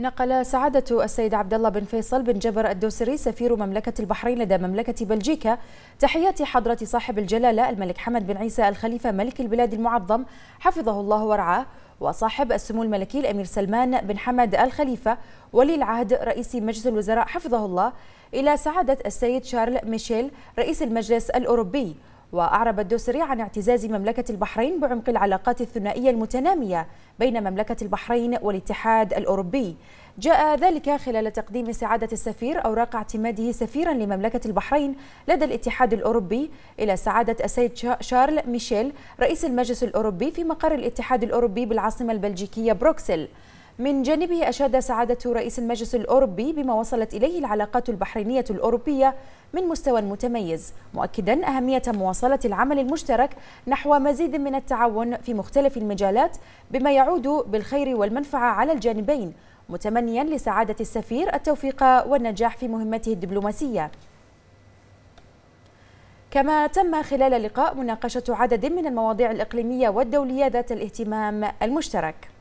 نقل سعادة السيد عبد الله بن فيصل بن جبر الدوسري سفير مملكة البحرين لدى مملكة بلجيكا تحيات حضرة صاحب الجلالة الملك حمد بن عيسى الخليفة ملك البلاد المعظم حفظه الله ورعاه وصاحب السمو الملكي الأمير سلمان بن حمد الخليفة ولي العهد رئيس مجلس الوزراء حفظه الله إلى سعادة السيد شارل ميشيل رئيس المجلس الأوروبي وأعرب الدوسري عن اعتزاز مملكة البحرين بعمق العلاقات الثنائية المتنامية بين مملكة البحرين والاتحاد الأوروبي جاء ذلك خلال تقديم سعادة السفير أوراق اعتماده سفيرا لمملكة البحرين لدى الاتحاد الأوروبي إلى سعادة السيد شارل ميشيل رئيس المجلس الأوروبي في مقر الاتحاد الأوروبي بالعاصمة البلجيكية بروكسل من جانبه أشاد سعادة رئيس المجلس الأوروبي بما وصلت إليه العلاقات البحرينية الأوروبية من مستوى متميز مؤكدا أهمية مواصلة العمل المشترك نحو مزيد من التعاون في مختلف المجالات بما يعود بالخير والمنفعة على الجانبين متمنيا لسعادة السفير التوفيق والنجاح في مهمته الدبلوماسية كما تم خلال اللقاء مناقشة عدد من المواضيع الإقليمية والدولية ذات الاهتمام المشترك